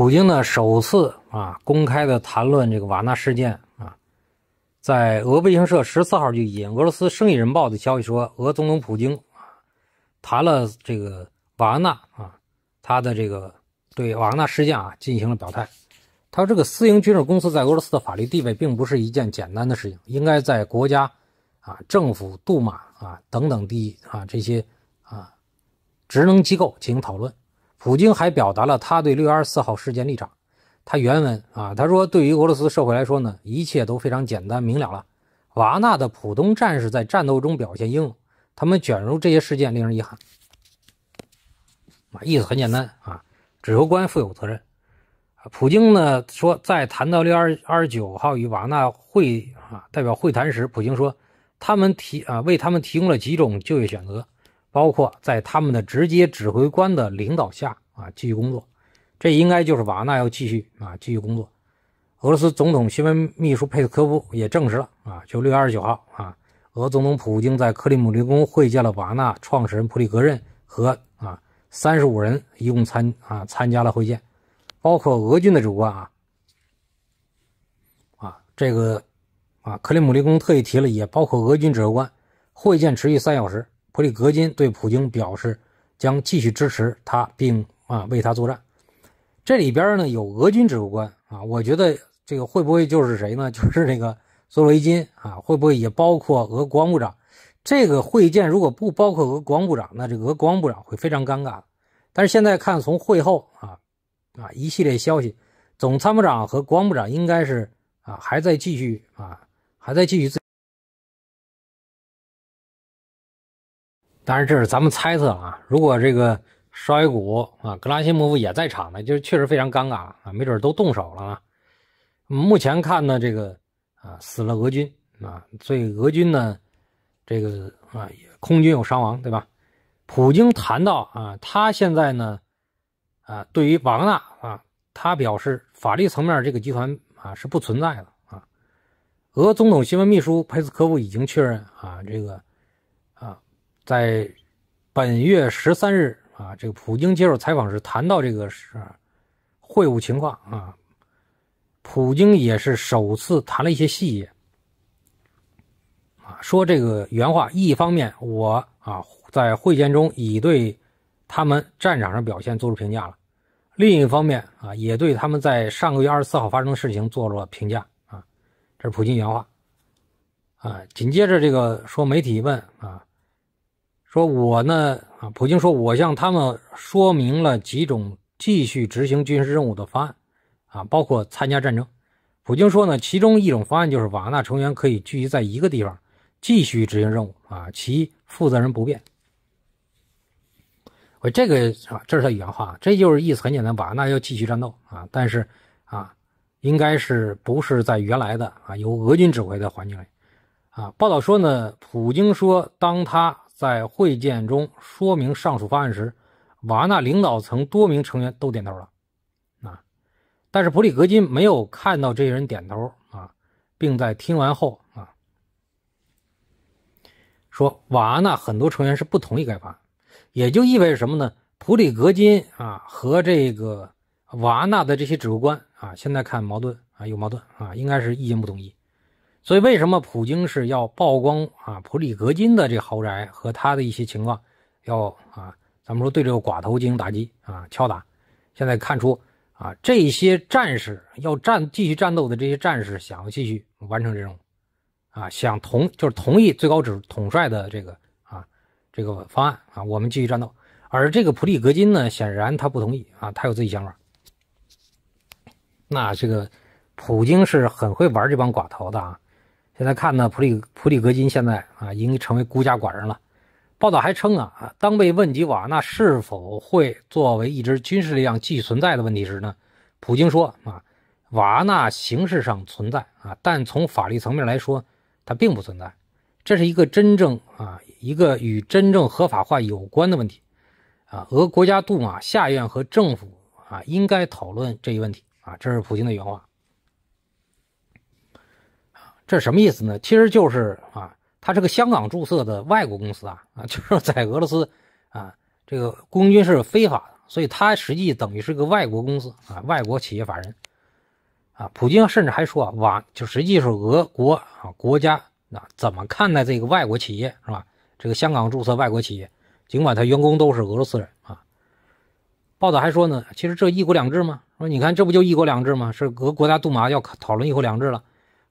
普京呢，首次啊公开的谈论这个瓦纳事件啊，在俄卫星社十四号就引俄罗斯生意人报的消息说，俄总统普京啊谈了这个瓦纳啊，他的这个对瓦纳事件啊进行了表态。他说，这个私营军事公司在俄罗斯的法律地位并不是一件简单的事情，应该在国家啊政府、杜马啊等等地啊这些啊职能机构进行讨论。普京还表达了他对六月二十四号事件立场。他原文啊，他说：“对于俄罗斯社会来说呢，一切都非常简单明了了。瓦纳的普通战士在战斗中表现英勇，他们卷入这些事件令人遗憾。”啊，意思很简单啊，指挥官负有责任。普京呢说，在谈到六二二十九号与瓦纳会啊代表会谈时，普京说：“他们提啊为他们提供了几种就业选择。”包括在他们的直接指挥官的领导下啊，继续工作，这应该就是瓦纳要继续啊，继续工作。俄罗斯总统新闻秘书佩斯科夫也证实了啊，就六月二十九号啊，俄总统普京在克里姆林宫会见了瓦纳创始人普里格任和啊三十五人，一共参啊参加了会见，包括俄军的主官啊啊这个啊克里姆林宫特意提了，也包括俄军指挥官，会见持续三小时。普里戈金对普京表示将继续支持他，并啊为他作战。这里边呢有俄军指挥官啊，我觉得这个会不会就是谁呢？就是那个索罗维金啊，会不会也包括俄国防部长？这个会见如果不包括俄国防部长，那这俄国防部长会非常尴尬。但是现在看，从会后啊啊一系列消息，总参谋长和国防部长应该是啊还在继续啊还在继续在。但是这是咱们猜测啊，如果这个绍伊古啊、格拉西莫夫也在场呢，就是确实非常尴尬啊，没准都动手了啊。目前看呢，这个啊死了俄军啊，所以俄军呢，这个啊空军有伤亡对吧？普京谈到啊，他现在呢啊，对于瓦格纳啊，他表示法律层面这个集团啊是不存在的啊。俄总统新闻秘书佩斯科夫已经确认啊，这个。在本月十三日啊，这个普京接受采访时谈到这个是会晤情况啊，普京也是首次谈了一些细节啊，说这个原话，一方面我啊在会见中已对他们战场上表现做出评价了，另一方面啊也对他们在上个月二十四号发生的事情做了评价啊，这是普京原话啊，紧接着这个说媒体问啊。说我呢啊，普京说，我向他们说明了几种继续执行军事任务的方案，啊，包括参加战争。普京说呢，其中一种方案就是瓦纳成员可以聚集在一个地方继续执行任务啊，其负责人不变。我这个啊，这是他原话，这就是意思，很简单，瓦纳要继续战斗啊，但是啊，应该是不是在原来的啊由俄军指挥的环境里啊？报道说呢，普京说，当他。在会见中说明上述方案时，瓦纳领导层多名成员都点头了，啊，但是普里格金没有看到这些人点头啊，并在听完后啊，说瓦纳很多成员是不同意改法，也就意味着什么呢？普里格金啊和这个瓦纳的这些指挥官啊，现在看矛盾啊有矛盾啊，应该是意见不统一。所以，为什么普京是要曝光啊普里格金的这豪宅和他的一些情况，要啊，咱们说对这个寡头进行打击啊敲打。现在看出啊，这些战士要战继续战斗的这些战士，想要继续完成这种啊想同就是同意最高指统帅的这个啊这个方案啊，我们继续战斗。而这个普里格金呢，显然他不同意啊，他有自己想法。那这个普京是很会玩这帮寡头的啊。现在看呢，普里普里格金现在啊，已经成为孤家寡人了。报道还称啊，当被问及瓦纳是否会作为一支军事力量继续存在的问题时呢，普京说啊，瓦纳形式上存在啊，但从法律层面来说，它并不存在。这是一个真正啊，一个与真正合法化有关的问题啊。俄国家杜马下院和政府啊，应该讨论这一问题啊。这是普京的原话。这什么意思呢？其实就是啊，他是个香港注册的外国公司啊啊，就是在俄罗斯啊，这个雇军是非法，的，所以他实际等于是个外国公司啊，外国企业法人啊。普京甚至还说啊，往就实际是俄国啊国家啊，怎么看待这个外国企业是吧？这个香港注册外国企业，尽管他员工都是俄罗斯人啊。报道还说呢，其实这一国两制嘛，说你看这不就一国两制吗？是俄国家杜马要讨论一国两制了。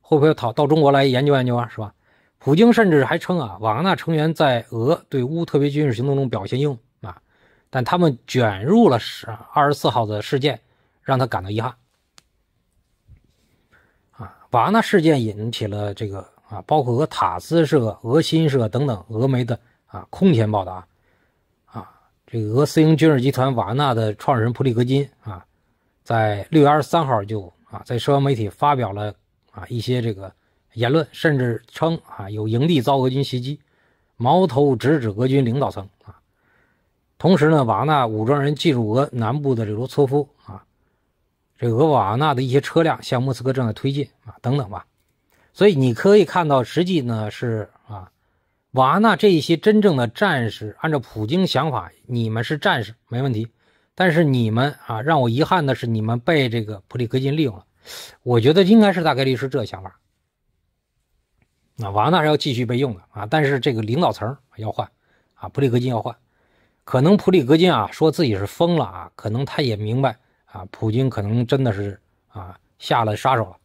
会不会讨到中国来研究研究啊？是吧？普京甚至还称啊，瓦格纳成员在俄对乌特别军事行动中表现英勇啊，但他们卷入了十二十四号的事件，让他感到遗憾。啊，瓦纳事件引起了这个啊，包括俄塔斯社、俄新社等等俄媒的啊空前报道。啊，这个俄私营军事集团瓦纳的创始人普里格金啊，在六月二十三号就啊在社交媒体发表了。啊，一些这个言论甚至称啊，有营地遭俄军袭击，矛头直指俄军领导层啊。同时呢，瓦纳武装人进入俄南部的这罗斯夫啊，这俄瓦纳的一些车辆向莫斯科正在推进啊，等等吧。所以你可以看到，实际呢是啊，瓦纳这一些真正的战士，按照普京想法，你们是战士没问题，但是你们啊，让我遗憾的是，你们被这个普里戈金利用了。我觉得应该是大概率是这想法。那瓦纳是要继续备用的啊，但是这个领导层要换啊，普里戈金要换。可能普里戈金啊说自己是疯了啊，可能他也明白啊，普京可能真的是啊下了杀手了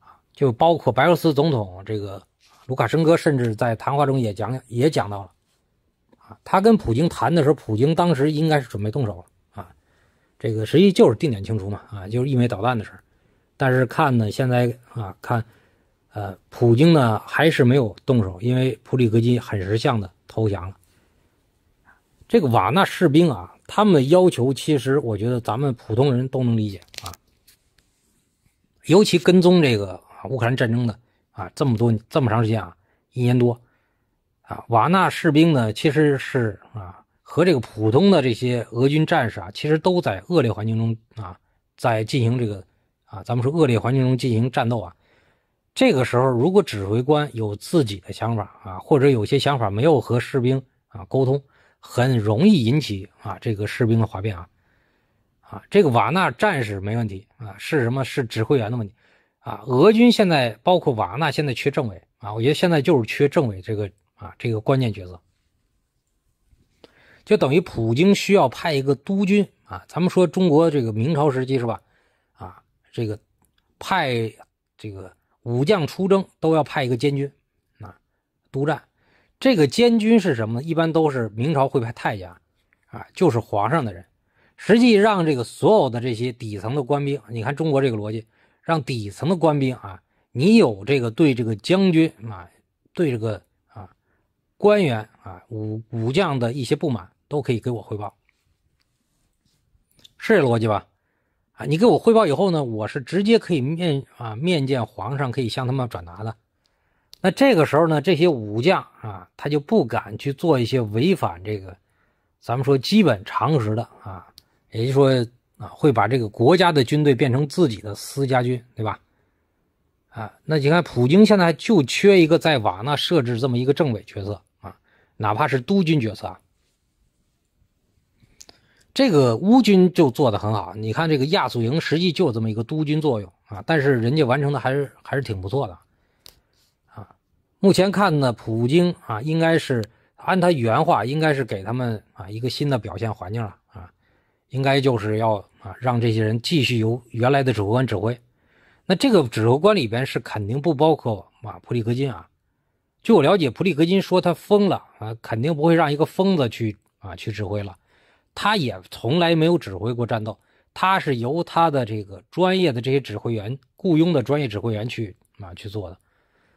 啊。就包括白俄罗斯总统这个卢卡申科，甚至在谈话中也讲也讲到了啊，他跟普京谈的时候，普京当时应该是准备动手了。这个实际就是定点清除嘛，啊，就是一枚导弹的事儿，但是看呢，现在啊，看，呃，普京呢还是没有动手，因为普里戈金很识相的投降了。这个瓦纳士兵啊，他们的要求，其实我觉得咱们普通人都能理解啊，尤其跟踪这个啊乌克兰战争的啊，这么多这么长时间啊，一年多，啊，瓦纳士兵呢，其实是啊。和这个普通的这些俄军战士啊，其实都在恶劣环境中啊，在进行这个啊，咱们说恶劣环境中进行战斗啊。这个时候，如果指挥官有自己的想法啊，或者有些想法没有和士兵啊沟通，很容易引起啊这个士兵的哗变啊。啊，这个瓦纳战士没问题啊，是什么？是指挥员的问题啊。俄军现在包括瓦纳现在缺政委啊，我觉得现在就是缺政委这个啊这个关键角色。就等于普京需要派一个督军啊！咱们说中国这个明朝时期是吧？啊，这个派这个武将出征都要派一个监军啊，督战。这个监军是什么呢？一般都是明朝会派太监啊，就是皇上的人。实际让这个所有的这些底层的官兵，你看中国这个逻辑，让底层的官兵啊，你有这个对这个将军啊，对这个啊官员啊武武将的一些不满。都可以给我汇报，是这逻辑吧？啊，你给我汇报以后呢，我是直接可以面啊面见皇上，可以向他们转达的。那这个时候呢，这些武将啊，他就不敢去做一些违反这个咱们说基本常识的啊，也就是说啊，会把这个国家的军队变成自己的私家军，对吧？啊，那你看，普京现在就缺一个在瓦纳设置这么一个政委角色啊，哪怕是督军角色啊。这个乌军就做得很好，你看这个亚速营实际就有这么一个督军作用啊，但是人家完成的还是还是挺不错的啊。目前看呢，普京啊，应该是按他原话，应该是给他们啊一个新的表现环境了啊，应该就是要啊让这些人继续由原来的指挥官指挥。那这个指挥官里边是肯定不包括啊普里戈金啊。据我了解，普里戈金说他疯了啊，肯定不会让一个疯子去啊去指挥了。他也从来没有指挥过战斗，他是由他的这个专业的这些指挥员雇佣的专业指挥员去啊去做的，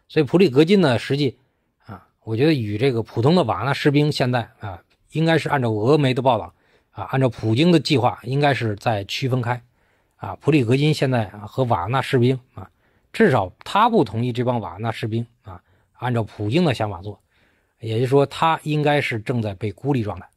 所以普里格金呢，实际啊，我觉得与这个普通的瓦纳士兵现在啊，应该是按照俄媒的报道啊，按照普京的计划，应该是在区分开啊，普里格金现在和瓦纳士兵啊，至少他不同意这帮瓦纳士兵啊，按照普京的想法做，也就是说，他应该是正在被孤立状态。